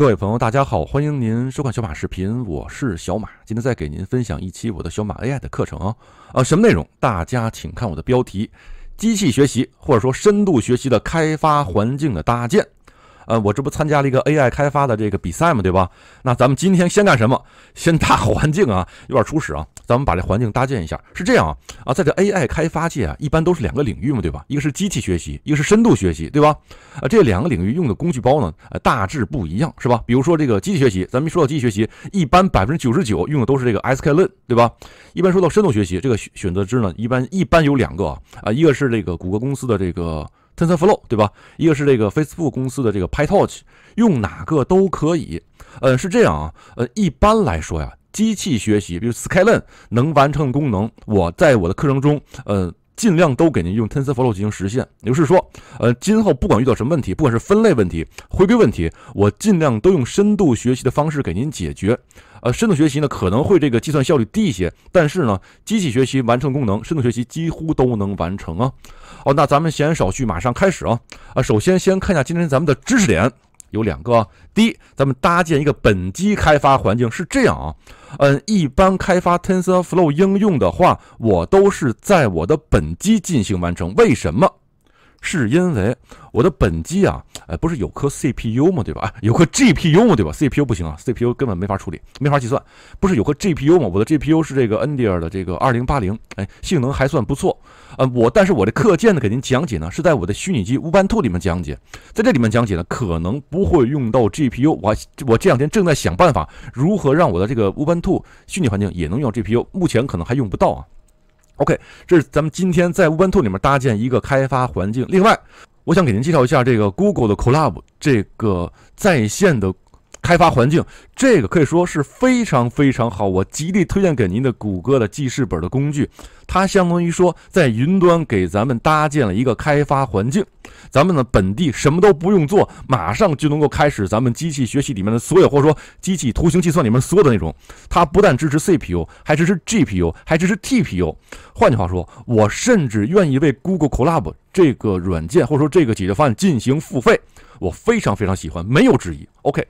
各位朋友，大家好，欢迎您收看小马视频，我是小马，今天再给您分享一期我的小马 AI 的课程啊，啊，什么内容？大家请看我的标题，机器学习或者说深度学习的开发环境的搭建。呃，我这不参加了一个 AI 开发的这个比赛嘛，对吧？那咱们今天先干什么？先大环境啊，有点初始啊，咱们把这环境搭建一下。是这样啊啊，在这 AI 开发界啊，一般都是两个领域嘛，对吧？一个是机器学习，一个是深度学习，对吧？啊，这两个领域用的工具包呢，呃，大致不一样，是吧？比如说这个机器学习，咱们一说到机器学习，一般百分之九十九用的都是这个 SKLearn，对吧？一般说到深度学习，这个选择之呢，一般一般有两个啊，一个是这个谷歌公司的这个。TensorFlow 对吧？一个是这个 Facebook 公司的这个 PyTorch，用哪个都可以。呃，是这样啊，呃，一般来说呀，机器学习，比如 Scikit 能完成功能，我在我的课程中，呃。尽量都给您用 TensorFlow 进行实现，也就是说，呃，今后不管遇到什么问题，不管是分类问题、回归问题，我尽量都用深度学习的方式给您解决。呃，深度学习呢可能会这个计算效率低一些，但是呢，机器学习完成功能，深度学习几乎都能完成啊。哦，那咱们闲言少叙，马上开始啊啊！首先先看一下今天咱们的知识点。有两个，第一，咱们搭建一个本机开发环境是这样啊，嗯，一般开发 TensorFlow 应用的话，我都是在我的本机进行完成。为什么？是因为。我的本机啊，呃，不是有颗 CPU 吗？对吧？有颗 GPU 吗？对吧？CPU 不行啊，CPU 根本没法处理，没法计算。不是有颗 GPU 吗？我的 GPU 是这个 n d i a 的这个二零八零，哎，性能还算不错。呃，我但是我的课件呢，给您讲解呢，是在我的虚拟机 Ubuntu 里面讲解，在这里面讲解呢，可能不会用到 GPU。我我这两天正在想办法如何让我的这个 Ubuntu 虚拟环境也能用 GPU，目前可能还用不到啊。OK，这是咱们今天在 Ubuntu 里面搭建一个开发环境。另外。我想给您介绍一下这个 Google 的 Club 这个在线的。开发环境，这个可以说是非常非常好，我极力推荐给您的谷歌的记事本的工具，它相当于说在云端给咱们搭建了一个开发环境，咱们呢本地什么都不用做，马上就能够开始咱们机器学习里面的所有，或者说机器图形计算里面所有的内容。它不但支持 CPU，还支持 GPU，还支持 TPU。换句话说，我甚至愿意为 Google Colab 这个软件或者说这个解决方案进行付费，我非常非常喜欢，没有质疑。OK。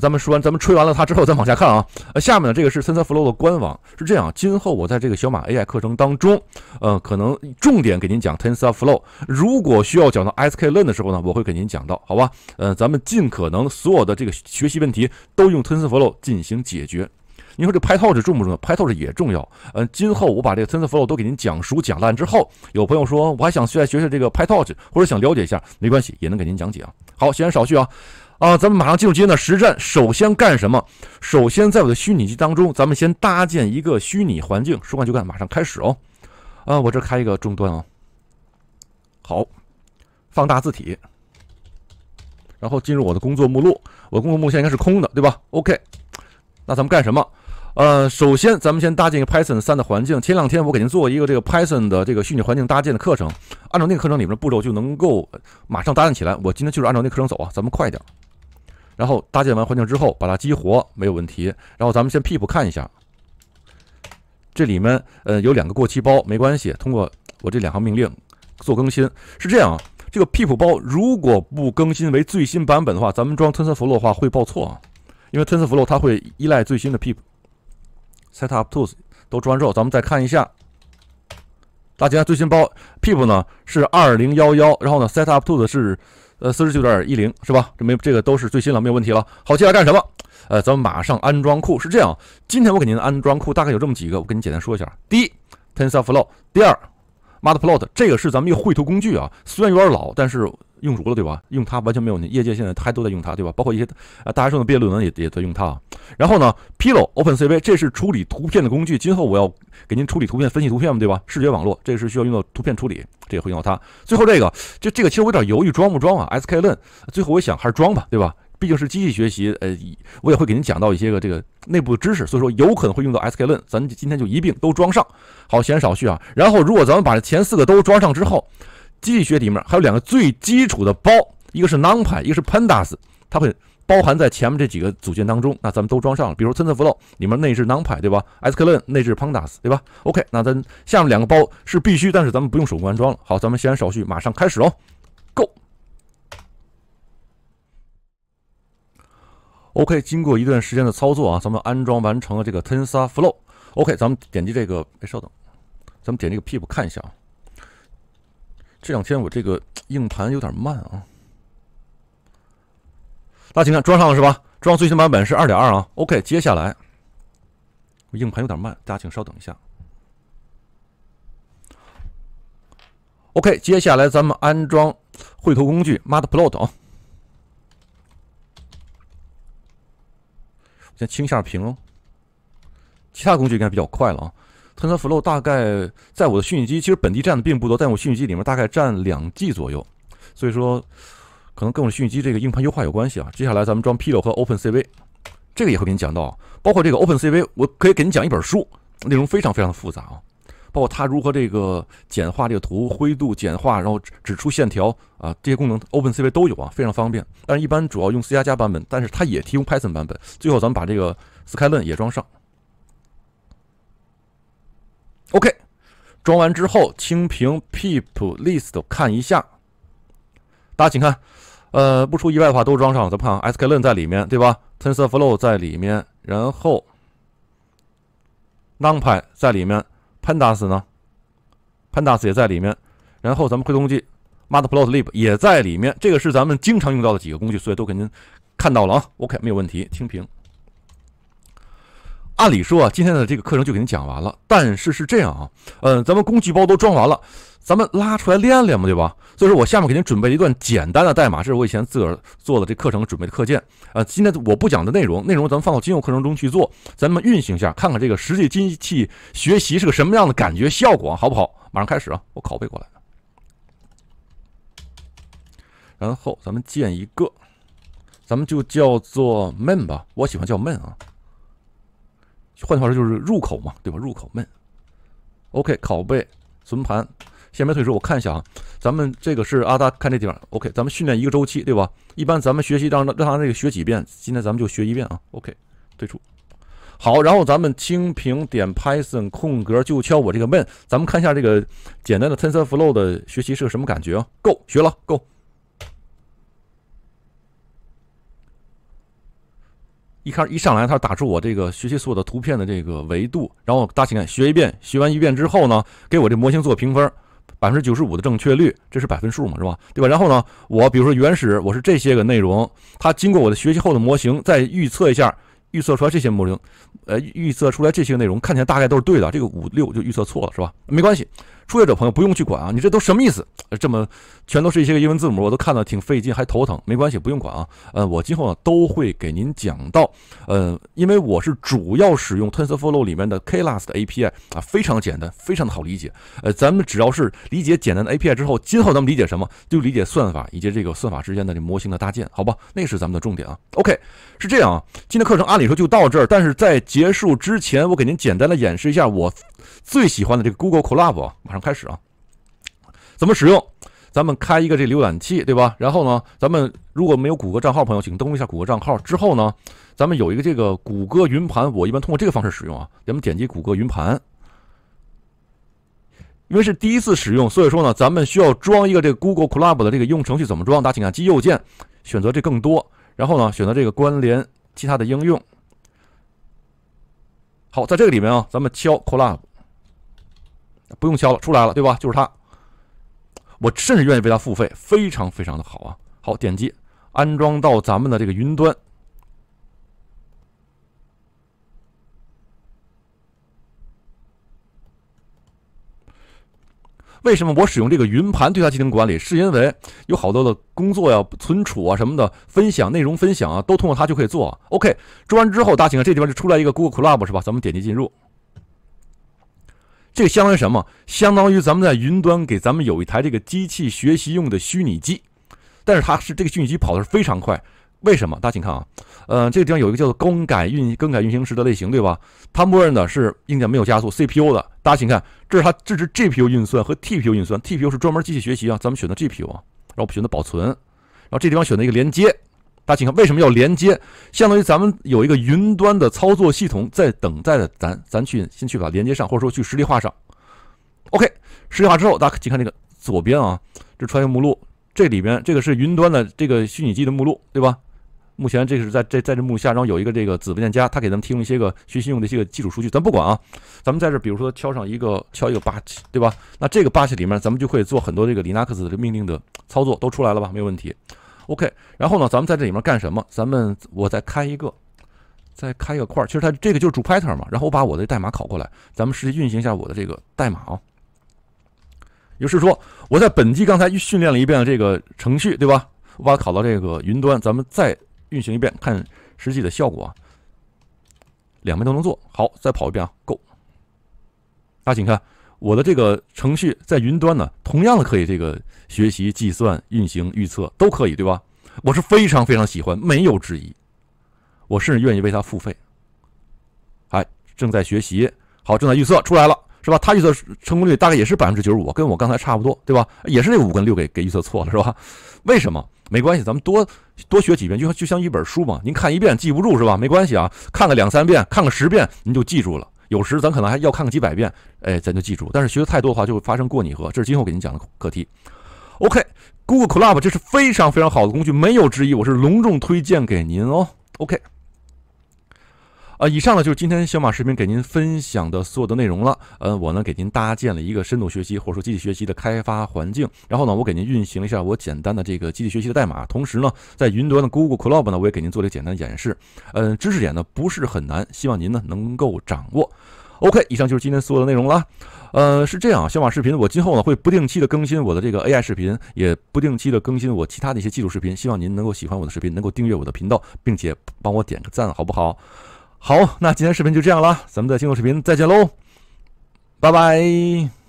咱们说完，咱们吹完了它之后，再往下看啊。呃，下面呢，这个是 TensorFlow 的官网，是这样。今后我在这个小马 AI 课程当中，呃，可能重点给您讲 TensorFlow。如果需要讲到 SK Learn 的时候呢，我会给您讲到，好吧？呃，咱们尽可能所有的这个学习问题都用 TensorFlow 进行解决。你说这 Py Torch 重不重要？Py Torch 也重要。呃，今后我把这个 TensorFlow 都给您讲熟讲烂之后，有朋友说我还想去再学学这个 Py Torch，或者想了解一下，没关系，也能给您讲解啊。好，闲言少叙啊。啊，咱们马上进入今天的实战。首先干什么？首先在我的虚拟机当中，咱们先搭建一个虚拟环境。说干就干，马上开始哦。啊，我这开一个终端啊。好，放大字体。然后进入我的工作目录，我工作目录现在应该是空的，对吧？OK，那咱们干什么？呃，首先咱们先搭建一个 Python 三的环境。前两天我给您做一个这个 Python 的这个虚拟环境搭建的课程，按照那个课程里面的步骤就能够马上搭建起来。我今天就是按照那课程走啊，咱们快点。然后搭建完环境之后，把它激活没有问题。然后咱们先 p e e p 看一下，这里面呃有两个过期包，没关系，通过我这两行命令做更新。是这样啊，这个 p e e p 包如果不更新为最新版本的话，咱们装 TensorFlow 的话会报错啊，因为 TensorFlow 它会依赖最新的 pip。setup tools 都装完之后，咱们再看一下，大家最新包 pip 呢是二零幺幺，然后呢 setup tools 是。呃，四十九点一零是吧？这没这个都是最新了，没有问题了。好，接下来干什么？呃，咱们马上安装库，是这样。今天我给您的安装库，大概有这么几个，我跟您简单说一下。第一，TensorFlow；第二，Matplotlib。这个是咱们一个绘图工具啊，虽然有点老，但是。用足了对吧？用它完全没有问题，业界现在还都在用它对吧？包括一些啊，大学生的毕业论文也也在用它。啊。然后呢，Pillow、OpenCV，这是处理图片的工具。今后我要给您处理图片、分析图片嘛对吧？视觉网络，这个是需要用到图片处理，这也会用到它。最后这个，这这个其实我有点犹豫装不装啊？SKLearn，最后我想还是装吧，对吧？毕竟是机器学习，呃，我也会给您讲到一些个这个内部的知识，所以说有可能会用到 SKLearn，咱今天就一并都装上。好，闲少叙啊。然后如果咱们把前四个都装上之后。机械学里面还有两个最基础的包，一个是 NumPy，一个是 Pandas，它会包含在前面这几个组件当中。那咱们都装上了，比如 TensorFlow 里面内置 NumPy，对吧 s k l e a n 内置 Pandas，对吧？OK，那咱下面两个包是必须，但是咱们不用手工安装了。好，咱们先手续马上开始哦 Go。OK，经过一段时间的操作啊，咱们安装完成了这个 TensorFlow。OK，咱们点击这个，哎，稍等，咱们点这个 p i p 看一下啊。这两天我这个硬盘有点慢啊。大家请看，装上了是吧？装最新版本是二点二啊。OK，接下来硬盘有点慢，大家请稍等一下。OK，接下来咱们安装绘图工具 m a t p l o t l 啊。先清一下屏，其他工具应该比较快了啊。TensorFlow 大概在我的虚拟机，其实本地占的并不多，在我虚拟机里面大概占两 G 左右，所以说可能跟我虚拟机这个硬盘优化有关系啊。接下来咱们装 Pillow 和 OpenCV，这个也会给你讲到，包括这个 OpenCV 我可以给你讲一本书，内容非常非常的复杂啊，包括它如何这个简化这个图灰度简化，然后指出线条啊这些功能 OpenCV 都有啊，非常方便。但是一般主要用 C 加加版本，但是它也提供 Python 版本。最后咱们把这个 s c i k i l e n 也装上。OK，装完之后清屏 p e e p list 看一下，大家请看，呃，不出意外的话都装上。咱们看，sklearn 在里面对吧？tensorflow 在里面，然后 numpy 在里面，pandas 呢？pandas 也在里面，然后咱们会图工具 matplotlib 也在里面。这个是咱们经常用到的几个工具，所以都给您看到了啊。OK，没有问题，清屏。按理说啊，今天的这个课程就给您讲完了。但是是这样啊，嗯，咱们工具包都装完了，咱们拉出来练练嘛，对吧？所以说我下面给您准备一段简单的代码，这是我以前自个儿做的这课程准备的课件啊。今天我不讲的内容，内容咱们放到今后课程中去做。咱们运行一下，看看这个实际机器学习是个什么样的感觉效果，好不好？马上开始啊，我拷贝过来，然后咱们建一个，咱们就叫做 Main 吧，我喜欢叫 Main 啊。换句话说就是入口嘛，对吧？入口闷。OK，拷贝存盘，先别退出，我看一下啊。咱们这个是阿达看这地方。OK，咱们训练一个周期，对吧？一般咱们学习让让让他这个学几遍，今天咱们就学一遍啊。OK，退出。好，然后咱们清屏，点 Python 空格就敲我这个闷，咱们看一下这个简单的 TensorFlow 的学习是个什么感觉啊？Go，学了 Go。一开一上来，他打出我这个学习所有的图片的这个维度，然后大家看学一遍，学完一遍之后呢，给我这模型做评分，百分之九十五的正确率，这是百分数嘛，是吧？对吧？然后呢，我比如说原始我是这些个内容，它经过我的学习后的模型再预测一下，预测出来这些模型，呃，预测出来这些内容，看起来大概都是对的，这个五六就预测错了，是吧？没关系。初学者朋友不用去管啊，你这都什么意思？这么全都是一些个英文字母，我都看得挺费劲，还头疼。没关系，不用管啊。呃，我今后呢都会给您讲到，呃，因为我是主要使用 TensorFlow 里面的 k l a s 的 API 啊，非常简单，非常的好理解。呃，咱们只要是理解简单的 API 之后，今后咱们理解什么就理解算法以及这个算法之间的这模型的搭建，好吧？那是咱们的重点啊。OK，是这样啊。今天课程按理说就到这儿，但是在结束之前，我给您简单的演示一下我。最喜欢的这个 Google Collab，马上开始啊！怎么使用？咱们开一个这浏览器，对吧？然后呢，咱们如果没有谷歌账号，朋友，请登录一下谷歌账号。之后呢，咱们有一个这个谷歌云盘，我一般通过这个方式使用啊。咱们点击谷歌云盘，因为是第一次使用，所以说呢，咱们需要装一个这 Google Collab 的这个应用程序。怎么装？大家请看，击右键，选择这更多，然后呢，选择这个关联其他的应用。好，在这个里面啊，咱们敲 Collab。不用敲了，出来了，对吧？就是它，我甚至愿意为它付费，非常非常的好啊！好，点击安装到咱们的这个云端。为什么我使用这个云盘对它进行管理？是因为有好多的工作呀、存储啊什么的、分享内容分享啊，都通过它就可以做。OK，装完之后，大家请看这地方就出来一个 Google Club，是吧？咱们点击进入。这个相当于什么？相当于咱们在云端给咱们有一台这个机器学习用的虚拟机，但是它是这个虚拟机跑的是非常快。为什么？大家请看啊，呃，这个地方有一个叫做“更改运更改运行时”的类型，对吧？它默认的是硬件没有加速 CPU 的。大家请看，这是它支持 GPU 运算和 TPU 运算。TPU 是专门机器学习啊，咱们选择 GPU 啊，然后选择保存，然后这地方选择一个连接。大家请看，为什么要连接？相当于咱们有一个云端的操作系统在等待着咱，咱去先去把它连接上，或者说去实例化上。OK，实例化之后，大家请看这个左边啊，这穿越目录，这里边这个是云端的这个虚拟机的目录，对吧？目前这个是在这在这目下，然后有一个这个子文件夹，它给咱们提供一些个学习用的一些个基础数据，咱不管啊。咱们在这，比如说敲上一个敲一个八七，对吧？那这个八七里面，咱们就可以做很多这个 Linux 的命令的操作，都出来了吧？没有问题。OK，然后呢，咱们在这里面干什么？咱们我再开一个，再开一个块。其实它这个就是主 pattern 嘛。然后我把我的代码拷过来，咱们实际运行一下我的这个代码啊。也就是说，我在本地刚才训练了一遍的这个程序，对吧？我把它拷到这个云端，咱们再运行一遍，看实际的效果啊。两边都能做，好，再跑一遍啊，g o 大家请看。我的这个程序在云端呢，同样的可以这个学习、计算、运行、预测都可以，对吧？我是非常非常喜欢，没有质疑，我甚至愿意为它付费。哎，正在学习，好，正在预测出来了，是吧？它预测成功率大概也是百分之九十五，跟我刚才差不多，对吧？也是那五跟六给给预测错了，是吧？为什么？没关系，咱们多多学几遍，就像就像一本书嘛，您看一遍记不住是吧？没关系啊，看了两三遍，看了十遍，您就记住了。有时咱可能还要看个几百遍，哎，咱就记住。但是学的太多的话，就会发生过拟合，这是今后给您讲的课题。OK，Google Club 这是非常非常好的工具，没有之一，我是隆重推荐给您哦。OK。啊，以上呢就是今天小马视频给您分享的所有的内容了。呃，我呢给您搭建了一个深度学习或者说机器学习的开发环境，然后呢我给您运行了一下我简单的这个机器学习的代码，同时呢在云端的 Google Cloud 呢我也给您做了简单的演示。嗯，知识点呢不是很难，希望您呢能够掌握。OK，以上就是今天所有的内容了。呃，是这样，小马视频我今后呢会不定期的更新我的这个 AI 视频，也不定期的更新我其他的一些技术视频，希望您能够喜欢我的视频，能够订阅我的频道，并且帮我点个赞，好不好？好，那今天视频就这样了，咱们的今后视频再见喽，拜拜。